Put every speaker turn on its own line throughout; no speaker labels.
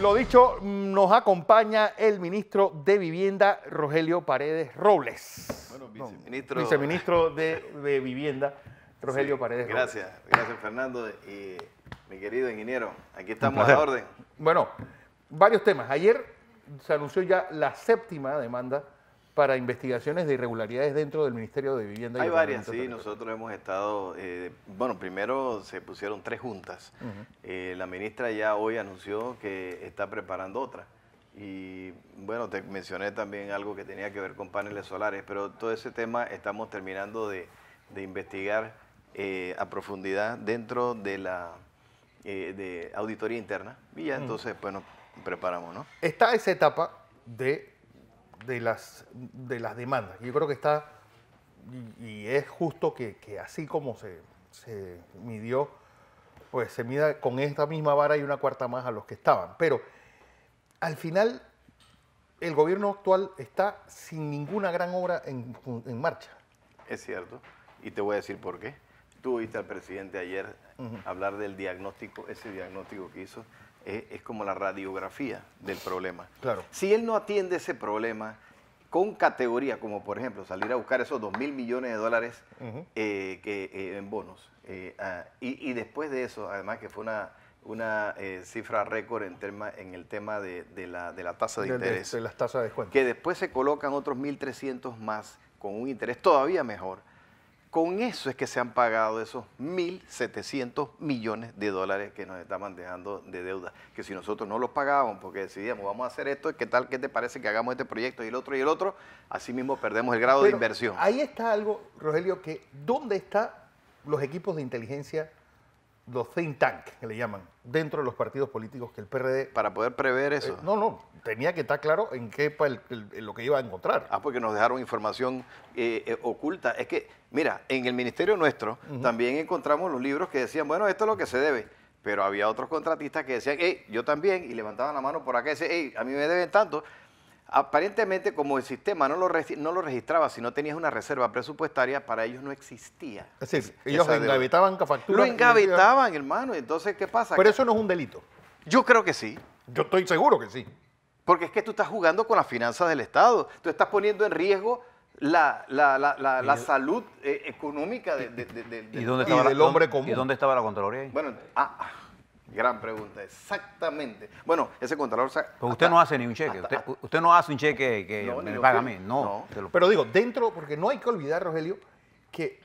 Lo dicho, nos acompaña el ministro de Vivienda, Rogelio Paredes Robles. Bueno, viceministro. de, Vivienda, Rogelio Paredes Robles. Gracias,
gracias Fernando y mi querido ingeniero. Aquí estamos a orden.
Bueno, varios temas. Ayer se anunció ya la séptima demanda para investigaciones de irregularidades dentro del Ministerio de Vivienda. Hay varias, sí,
nosotros hemos estado, eh, bueno, primero se pusieron tres juntas. Eh, la ministra ya hoy anunció que está preparando otra. Y bueno, te mencioné también algo que tenía que ver con paneles solares, pero todo ese tema estamos terminando de, investigar eh, a profundidad dentro de la auditoría interna. Y ya entonces, bueno, pues, preparamos, ¿no?
Está esa etapa de de las, de las demandas. Yo creo que está, y, es justo que, así como se, midió, pues se mida con esta misma vara y una cuarta más a los que estaban. Pero al final, el gobierno actual está sin ninguna gran obra en, marcha.
Es cierto, y te voy a decir por qué. Tú oíste al presidente ayer hablar del diagnóstico, ese diagnóstico que hizo eh, es, como la radiografía del problema. Claro. Si él no atiende ese problema, con categoría, como por ejemplo salir a buscar esos 2 mil millones de dólares eh, eh, en bonos. Ah, y, después de eso, además que fue una, cifra récord en, tema, en el tema de, la, tasa de, interés.
De, las tasas de
Que después se colocan otros 1.300 más con un interés todavía mejor con eso es que se han pagado esos 1.700 millones de dólares que nos estaban dejando de deuda. Que si nosotros no los pagábamos porque decidíamos, vamos a hacer esto, ¿qué tal? ¿Qué te parece que hagamos este proyecto y el otro y el otro? Así mismo perdemos el grado de inversión.
Ahí está algo, Rogelio, que ¿dónde están los equipos de inteligencia, los think tanks, que le llaman, dentro de los partidos políticos que el PRD... Para poder prever eh, eso. no, no, tenía que estar claro en qué lo que iba a encontrar. Ah, porque nos dejaron
información eh, eh, oculta. Es que Mira, en el ministerio nuestro también encontramos los libros que decían, bueno, esto es lo que se debe. Pero había otros contratistas que decían, hey, yo también, y levantaban la mano por acá y decían, hey, a mí me deben tanto. Aparentemente, como el sistema no lo, registraba, si no tenías una reserva presupuestaria, para ellos no existía.
Es decir, ellos engavetaban
facturas. Lo engavetaban, hermano. Entonces, ¿qué pasa? Pero eso no es un delito. Yo creo que sí. Yo estoy seguro que sí. Porque es que tú estás jugando con las finanzas del Estado. Tú estás poniendo en riesgo la, salud eh, económica de, del hombre común. ¿Y dónde
estaba la Contraloría ahí?
Bueno, ah, ah, gran pregunta, exactamente. Bueno,
ese Contralor... usted no hace ni un cheque, usted, no hace un cheque que me paga a mí, no.
Pero digo, dentro, porque no hay que olvidar, Rogelio, que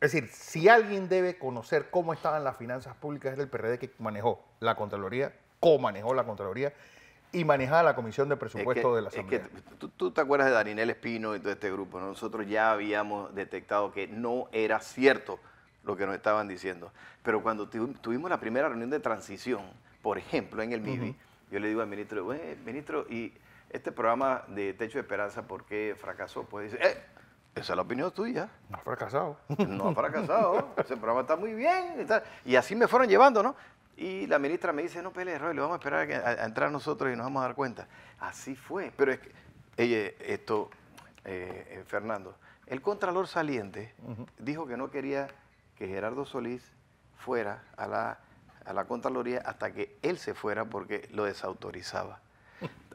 es decir, si alguien debe conocer cómo estaban las finanzas públicas del PRD que manejó la Contraloría, co-manejó la Contraloría, y manejaba la Comisión de Presupuesto de la Asamblea.
tú, te acuerdas de Darinel Espino y todo este grupo. Nosotros ya habíamos detectado que no era cierto lo que nos estaban diciendo. Pero cuando tuvimos la primera reunión de transición, por ejemplo, en el MIDI, yo le digo al ministro, eh, ministro, y este programa de Techo de Esperanza, ¿por qué fracasó? Pues dice, eh, esa es la opinión tuya. No ha fracasado. No ha fracasado. Ese programa está muy bien. Y así me fueron llevando, ¿no? Y la ministra me dice, no pelees, Roy, vamos a esperar a, entrar nosotros y nos vamos a dar cuenta. Así fue. Pero es que, ella, esto, eh, eh, Fernando, el contralor saliente dijo que no quería que Gerardo Solís fuera a la, Contraloría hasta que él se fuera porque lo desautorizaba.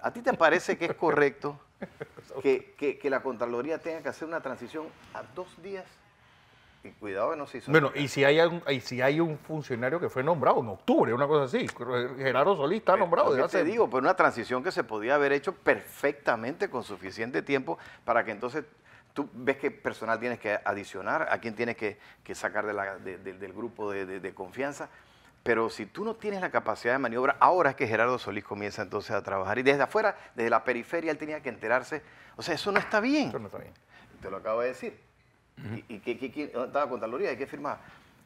¿A ti te parece que es correcto que, que la Contraloría tenga que hacer una transición a dos días y cuidado no se Bueno, y si,
hay un, y si hay un funcionario que fue nombrado en octubre, una cosa así, Gerardo Solís está nombrado. ya te digo,
pero una transición que se podía haber hecho perfectamente con suficiente tiempo para que entonces tú ves qué personal tienes que adicionar, a quién tienes que, sacar de la, del grupo de confianza. Pero si tú no tienes la capacidad de maniobra, ahora es que Gerardo Solís comienza entonces a trabajar. Y desde afuera, desde la periferia, él tenía que enterarse. O sea, eso no está bien. Eso no está bien. Te lo acabo de decir. ¿Y, qué, Contraloría? Hay que oh, firmar.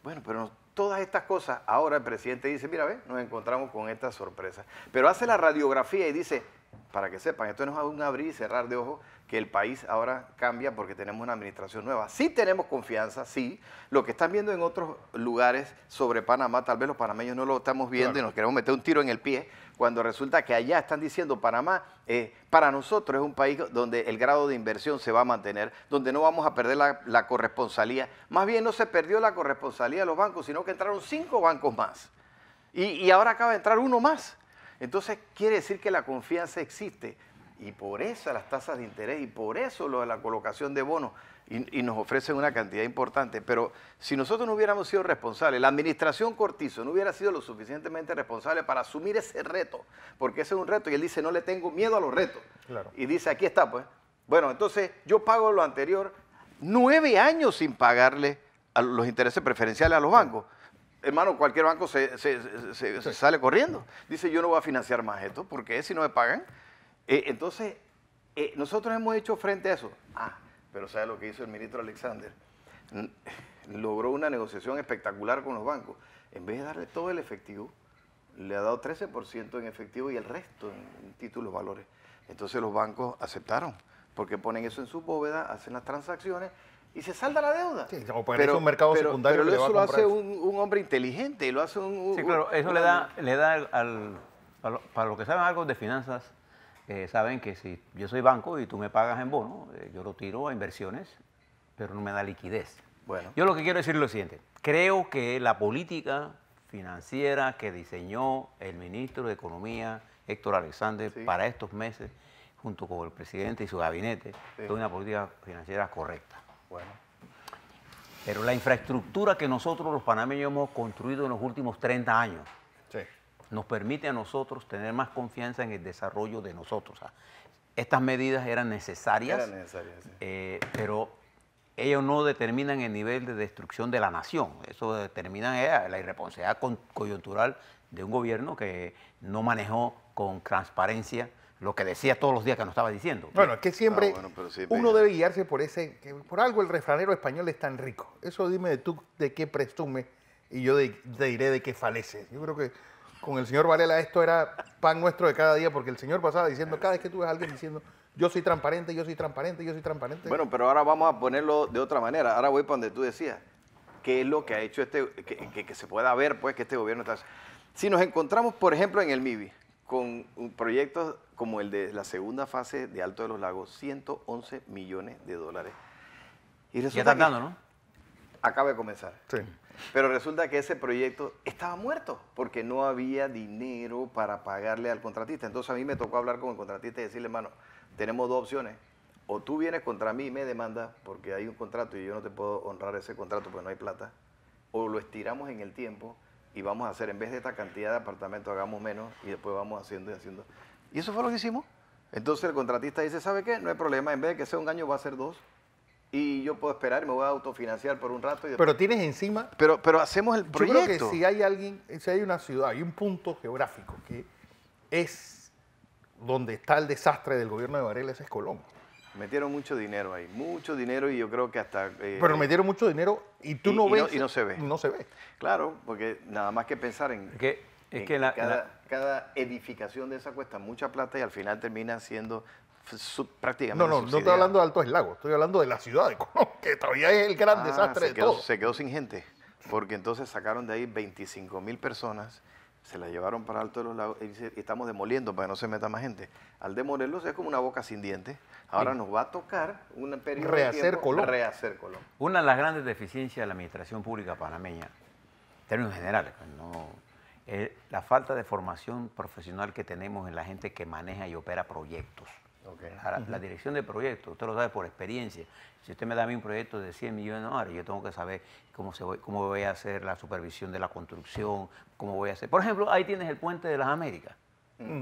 Bueno, pero todas estas cosas, ahora el presidente dice, mira, ve, nos encontramos con esta sorpresa. Pero hace la radiografía y dice, para que sepan, esto no es un abrir y cerrar de ojos, que el país ahora cambia porque tenemos una administración nueva. Sí tenemos confianza, sí. Lo que están viendo en otros lugares sobre Panamá, tal vez los panameños no lo estamos viendo y nos queremos meter un tiro en el pie, cuando resulta que allá están diciendo Panamá, eh, para nosotros es un país donde el grado de inversión se va a mantener, donde no vamos a perder la, la corresponsalía. Más bien no se perdió la corresponsalía de los bancos, sino que entraron cinco bancos más. Y, ahora acaba de entrar uno más. Entonces quiere decir que la confianza existe. Y por eso las tasas de interés y por eso lo de la colocación de bonos y, nos ofrecen una cantidad importante. Pero si nosotros no hubiéramos sido responsables, la administración Cortizo no hubiera sido lo suficientemente responsable para asumir ese reto, porque ese es un reto y él dice, no le tengo miedo a los retos. Y dice, aquí está, pues. Bueno, entonces yo pago lo anterior, nueve años sin pagarle los intereses preferenciales a los bancos hermano, cualquier banco se, sale corriendo. Dice, yo no voy a financiar más esto, porque si no me pagan. Eh, entonces, eh, nosotros hemos hecho frente a eso. Ah, pero ¿sabe lo que hizo el ministro Alexander? Logró una negociación espectacular con los bancos. En vez de darle todo el efectivo, le ha dado 13% en efectivo y el resto en títulos valores. Entonces los bancos aceptaron, porque ponen eso en su bóveda, hacen las transacciones y se salda la deuda. pero, un mercado secundario. Pero, eso lo hace un, hombre inteligente, lo hace un. sí, claro, eso le da,
le da al, para los que saben algo de finanzas, eh, saben que si yo soy banco y tú me pagas en bono, eh, yo lo tiro a inversiones, pero no me da liquidez. Bueno. Yo lo que quiero decir es lo siguiente. Creo que la política financiera que diseñó el ministro de Economía, Héctor Alexander, para estos meses, junto con el presidente y su gabinete, es una política financiera correcta. Pero la infraestructura que nosotros los panameños hemos construido en los últimos 30 años, nos permite a nosotros tener más confianza en el desarrollo de nosotros. estas medidas eran necesarias, eh, pero ellos no determinan el nivel de destrucción de la nación, eso determina la irresponsabilidad coyuntural de un gobierno que no manejó con transparencia lo que decía todos los días que nos estaba diciendo. Bueno, es que siempre ah, uno
debe guiarse por ese, por algo el refranero español es tan rico. Eso dime tú de qué presume y yo te diré de qué falece. Yo creo que con el señor Varela esto era pan nuestro de cada día, porque el señor pasaba diciendo, cada vez que tú ves a alguien diciendo, yo soy transparente, yo soy transparente, yo soy transparente.
Bueno, pero ahora vamos a ponerlo de otra manera. Ahora voy para donde tú decías, qué es lo que ha hecho este, que, que, se pueda ver, pues, que este gobierno está... Si nos encontramos, por ejemplo, en el MIBI, con un proyecto como el de la segunda fase de Alto de los Lagos, 111 millones de dólares. Y está dando, ¿no? Acaba de comenzar. Sí. Pero resulta que ese proyecto estaba muerto porque no había dinero para pagarle al contratista. Entonces a mí me tocó hablar con el contratista y decirle, hermano, tenemos dos opciones. O tú vienes contra mí y me demandas porque hay un contrato y yo no te puedo honrar ese contrato porque no hay plata. O lo estiramos en el tiempo y vamos a hacer, en vez de esta cantidad de apartamentos, hagamos menos y después vamos haciendo y haciendo. Y eso fue lo que hicimos. Entonces el contratista dice, ¿sabe qué? No hay problema, en vez de que sea un año va a ser dos y yo puedo esperar, me voy a autofinanciar por un rato. pero
tienes encima... Pero, pero hacemos el proyecto. Yo creo que si hay alguien, si hay una ciudad, hay un punto geográfico que es donde está el desastre del gobierno de Varela, es Colombo.
Metieron mucho dinero ahí, mucho dinero y yo creo que hasta... Eh, pero
metieron mucho dinero y tú no ves... Y no, se ve. No se
ve. Claro, porque nada más que pensar en... Que, es que cada, cada edificación de esa cuesta mucha plata y al final termina siendo pues, prácticamente. No, no, no estoy hablando
de Alto del Lago, estoy hablando de la ciudad de Colón, que todavía es el gran ah, desastre
Se quedó sin gente, porque entonces sacaron de ahí 25 mil personas, se las llevaron para Alto de los Lagos y, estamos demoliendo para que no se meta más gente. Al demolerlos es como una boca sin dientes. Ahora nos va a tocar un rehacer de rehacer
Colón. Una de las grandes deficiencias de la administración pública panameña, en términos generales, pues, no no, la falta de formación profesional que tenemos en la gente que maneja y opera proyectos. La, dirección de proyecto, usted lo sabe por experiencia. Si usted me da a mí un proyecto de 100 millones de dólares, yo tengo que saber cómo, voy, cómo voy a hacer la supervisión de la construcción, cómo voy a hacer. Por ejemplo, ahí tienes el puente de las Américas.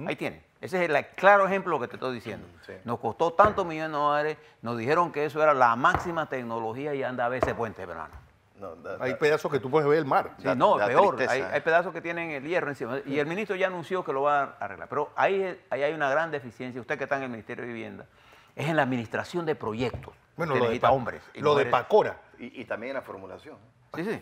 Ahí tienes. Ese es el claro ejemplo que te estoy diciendo. Nos costó tantos millones de dólares, nos dijeron que eso era la máxima tecnología y andaba ese puente, hermano. No, Hay pedazos que tú puedes ver el
mar. no, peor. Hay,
pedazos que tienen el hierro encima. Y el ministro ya anunció que lo va a arreglar. Pero ahí, hay una gran deficiencia. Usted que está en el Ministerio de Vivienda es en la administración de proyectos. Bueno, lo de, hombres lo de Pacora. Y, también en la formulación. Sí, sí.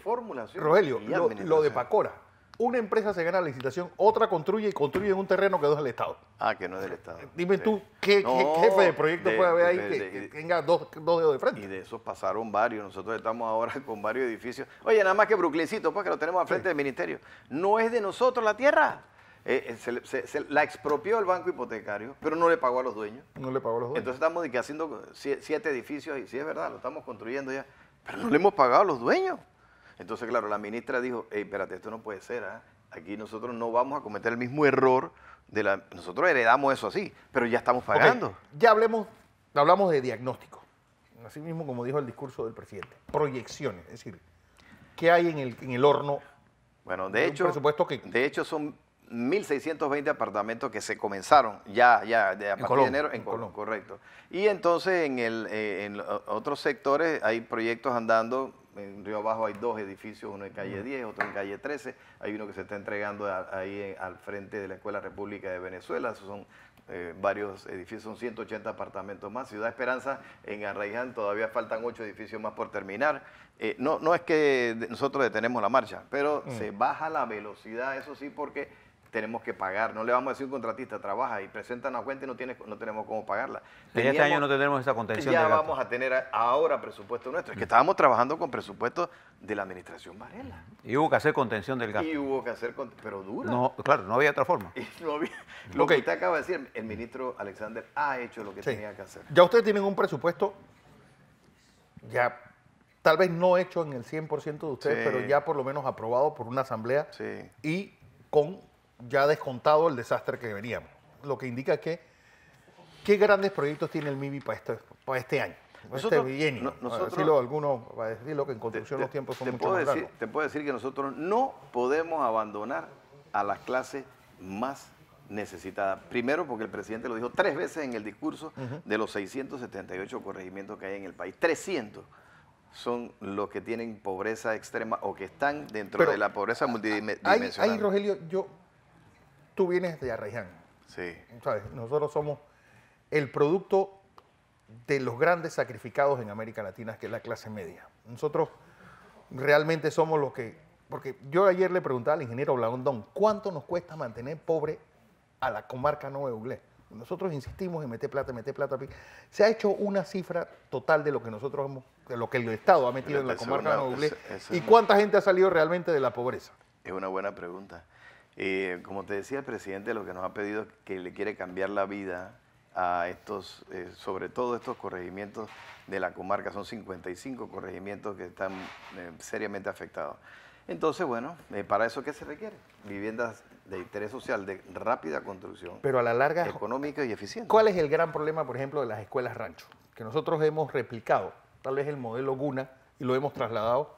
Rogelio, lo, de Pacora. Una empresa se gana la licitación, otra construye y construye en un terreno que no es del Estado.
Ah, que no es del Estado. Dime tú, ¿qué, jefe de proyecto puede haber ahí que, tenga dos, dedos de frente? Y de esos pasaron varios. Nosotros estamos ahora con varios edificios. Oye, nada más que Brooklyncito, pues que lo tenemos al frente del ministerio. No es de nosotros la tierra. Eh, eh, se, la expropió el banco hipotecario, pero no le pagó a los dueños.
No le pagó a los dueños. Entonces
estamos haciendo siete edificios y si es verdad, lo estamos construyendo ya, pero no le hemos pagado a los dueños. Entonces, claro, la ministra dijo, hey, espérate, esto no puede ser, ¿ah? aquí nosotros no vamos a cometer el mismo error de la... Nosotros heredamos eso así, pero ya estamos pagando.
Ya hablemos, hablamos de diagnóstico, así mismo como dijo el discurso del presidente. Proyecciones, es decir, ¿qué hay en el, en
el horno? Bueno, de, hecho, de hecho son 1.620 apartamentos que se comenzaron ya, ya de, a partir de enero en, Correcto. Y entonces en, el, eh, en otros sectores hay proyectos andando en Río Abajo hay dos edificios, uno en calle 10, otro en calle 13. Hay uno que se está entregando ahí al frente de la Escuela República de Venezuela. son eh, varios edificios, son 180 apartamentos más. Ciudad Esperanza en Arraiján todavía faltan ocho edificios más por terminar. Eh, no, no es que nosotros detenemos la marcha, pero mm. se baja la velocidad, eso sí, porque tenemos que pagar. No le vamos a decir un contratista, trabaja y presenta una cuenta y no, no tenemos cómo pagarla. en este año no
tenemos esa contención. Ya vamos
a tener ahora presupuesto nuestro. Es que mm. estábamos trabajando con presupuesto de la administración Varela.
Y hubo que hacer contención del gasto. Y
hubo que hacer, pero dura.
claro, no había otra forma.
lo que usted acaba de decir, el ministro Alexander ha hecho lo que tenía que hacer. Ya
ustedes tienen un presupuesto
ya tal vez no hecho en el 100% de ustedes, pero ya por lo menos aprobado por una asamblea y con ya descontado el desastre que veníamos. Lo que indica que, ¿qué grandes proyectos tiene el MIBI para este, este año? Este nosotros, este bienio, nosotros, para decirlo que en construcción te, los tiempos son mucho puedo más decir,
Te puedo decir que nosotros no podemos abandonar a las clases más necesitadas? Primero, porque el presidente lo dijo tres veces en el discurso de los 678 corregimientos que hay en el país. 300 son los que tienen pobreza extrema o que están dentro de la pobreza multidimensional. Ahí,
Rogelio, yo tú vienes de Arraiján. Sí. ¿Sabes? Nosotros somos el producto de los grandes sacrificados en América Latina, que es la clase media. Nosotros realmente somos los que... Porque yo ayer le preguntaba al ingeniero Blagondón, ¿cuánto nos cuesta mantener pobre a la comarca Nuevo Nosotros insistimos en meter plata, meter plata. Se ha hecho una cifra total de lo que nosotros hemos, lo que el Estado ha metido en la comarca Nuevo ¿Y cuánta gente ha salido realmente de la pobreza?
Es una buena pregunta. Eh, como te decía el presidente, lo que nos ha pedido es que le quiere cambiar la vida a estos, eh, sobre todo estos corregimientos de la comarca. Son 55 corregimientos que están eh, seriamente afectados. Entonces, bueno, para eso ¿qué se requiere? Viviendas de interés social, de rápida construcción.
Pero a la larga... Económica y eficiente. ¿Cuál es el gran problema, por ejemplo, de las escuelas rancho? Que nosotros hemos replicado, tal vez el modelo Guna, y lo hemos trasladado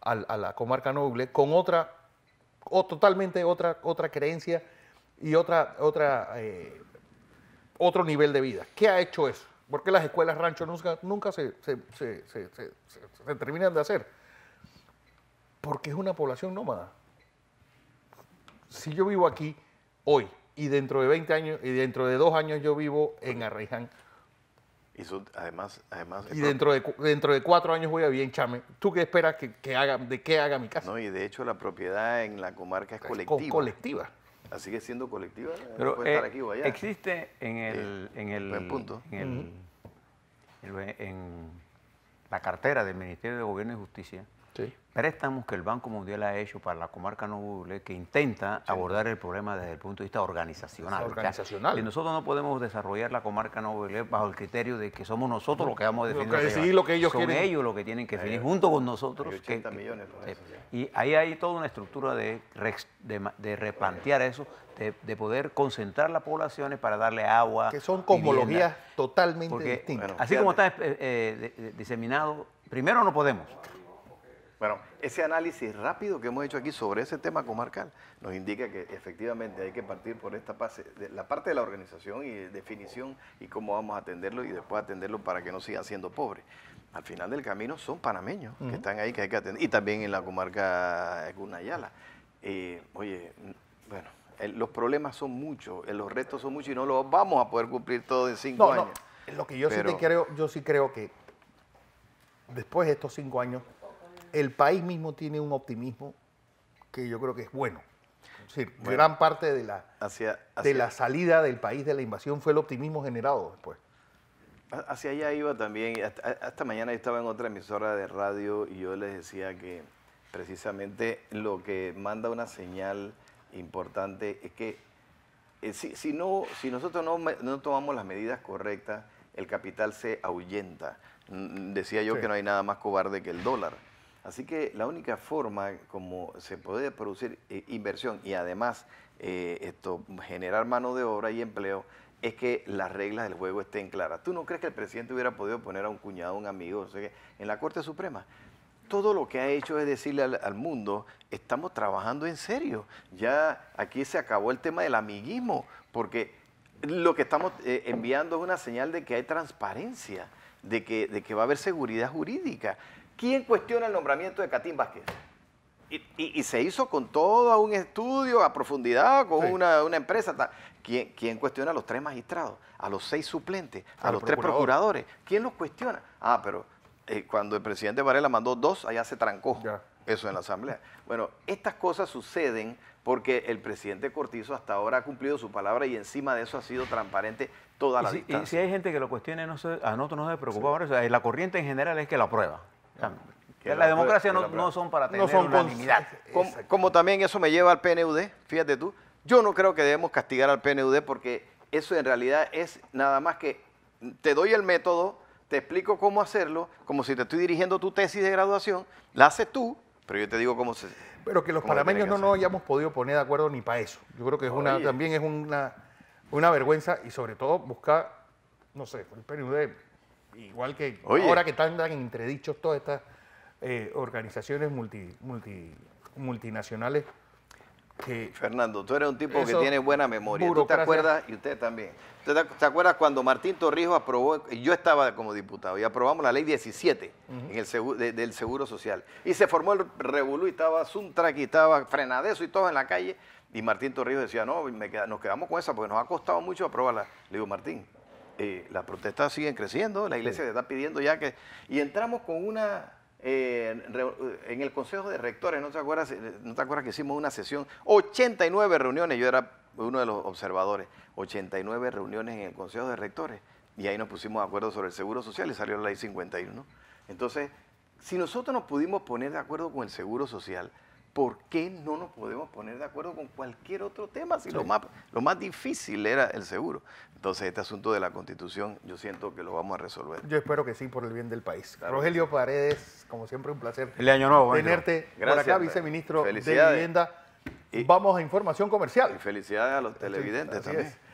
a la comarca Noble con otra o totalmente otra, otra creencia y otra, otra, eh, otro nivel de vida. ¿Qué ha hecho eso? ¿Por qué las escuelas rancho nunca, se, se, terminan de hacer? Porque es una población nómada. Si yo vivo aquí hoy y dentro de 20 años y dentro de dos años yo vivo en Arreján, y eh, dentro de, dentro de cuatro años voy a vivir ¿Tú qué esperas que, que, haga, de qué haga mi casa? No, y de hecho la propiedad en la comarca es colectiva. colectiva. Así que
siendo colectiva, eh,
estar eh,
aquí o allá. Existe en el. en punto. En, el, en la cartera del Ministerio de Gobierno y Justicia Préstamos que el Banco Mundial ha hecho para la comarca noble que intenta abordar el problema desde el punto de vista organizacional. y nosotros no podemos desarrollar la comarca noble bajo el criterio de que somos nosotros los que vamos a definir. Lo que, lo que ellos Son ellos los que tienen que eh, definir junto con nosotros. Eh, y ahí hay toda una estructura de, de, replantear eso, de, poder concentrar las poblaciones para darle agua. Que son cosmologías
totalmente distintas. así como está
eh, diseminado, primero no podemos. Bueno, ese análisis rápido que
hemos hecho aquí sobre ese tema comarcal nos indica que efectivamente hay que partir por esta parte, la parte de la organización y definición y cómo vamos a atenderlo y después atenderlo para que no siga siendo pobre. Al final del camino son panameños que están ahí que hay que atender y también en la comarca Gunayala. Eh, oye, bueno, eh, los problemas son muchos, eh, los retos son muchos y no los vamos a poder cumplir todos en cinco no, años.
No. Lo que yo sí creo, yo sí creo que después de estos cinco años el país mismo tiene un optimismo que yo creo que es bueno. gran parte de la, de la salida del país de la invasión fue el optimismo generado después.
Hacia allá iba también. Hasta, mañana yo estaba en otra emisora de radio y yo les decía que precisamente lo que manda una señal importante es que eh, si, no, si nosotros no, no, tomamos las medidas correctas, el capital se ahuyenta. Mm, decía yo que no hay nada más cobarde que el dólar. Así que la única forma como se puede producir eh, inversión y además eh, esto, generar mano de obra y empleo es que las reglas del juego estén claras. ¿Tú no crees que el presidente hubiera podido poner a un cuñado, un amigo, en la Corte Suprema? Todo lo que ha hecho es decirle al, mundo, estamos trabajando en serio. Ya aquí se acabó el tema del amiguismo, porque lo que estamos eh, enviando es una señal de que hay transparencia, de que va a haber seguridad jurídica. ¿Quién cuestiona el nombramiento de Catín Vázquez? Y, se hizo con todo un estudio a profundidad, con una, empresa. ¿Quién, cuestiona a los tres magistrados, a los seis suplentes, a, los tres procuradores? ¿Quién los cuestiona? Ah, pero eh, cuando el presidente Varela mandó dos, allá se trancó eso en la Asamblea. Bueno, estas cosas suceden porque el presidente Cortizo hasta ahora ha cumplido su palabra y encima de eso ha sido transparente toda la y Y si
hay gente que lo cuestione, no se, a nosotros nos preocupa. Eh, la corriente en general es que la prueba. Ah,
la democracia no,
son para tener unanimidad.
Eh, como, también eso me lleva al PNUD, fíjate tú, yo no creo que debemos castigar al PNUD porque eso en realidad es nada más que te doy el método, te explico cómo hacerlo, como si te estoy dirigiendo tu tesis de graduación, la haces tú, pero yo te digo cómo se...
Pero que los panameños no nos hayamos podido poner de acuerdo ni para eso. Yo creo que es una, también es una, una vergüenza y sobre todo buscar, no sé, el PNUD igual que ahora que están entredichos todas estas eh, organizaciones multi, multinacionales.
Que Fernando, tú eres un tipo que tiene buena memoria. ¿Tú te acuerdas? Y usted también. te, acuerdas cuando Martín Torrijos aprobó, yo estaba como diputado, y aprobamos la ley 17 en el del Seguro Social? Y se formó el revolú y estaba Suntrack y estaba Frenadeso y todo en la calle. Y Martín Torrijos decía, no, me queda, nos quedamos con esa porque nos ha costado mucho aprobarla. Le digo, Martín, eh, las protestas siguen creciendo, la iglesia está pidiendo ya que... Y entramos con una... Eh, en el Consejo de Rectores, ¿no te, acuerdas, eh, ¿no te acuerdas que hicimos una sesión? 89 reuniones, yo era uno de los observadores, 89 reuniones en el Consejo de Rectores, y ahí nos pusimos de acuerdo sobre el Seguro Social y salió la ley 51. Entonces, si nosotros nos pudimos poner de acuerdo con el Seguro Social, ¿por qué no nos podemos poner de acuerdo con cualquier otro tema? Si lo, más, lo más difícil era el seguro. Entonces, este asunto de la constitución, yo siento que lo vamos a resolver.
Yo espero que sí, por el bien del país. Rogelio Paredes, como siempre, un placer el año nuevo, tenerte Gracias, por acá, eh. viceministro de Vivienda. Y, Vamos a información comercial. Y felicidades a los televidentes también.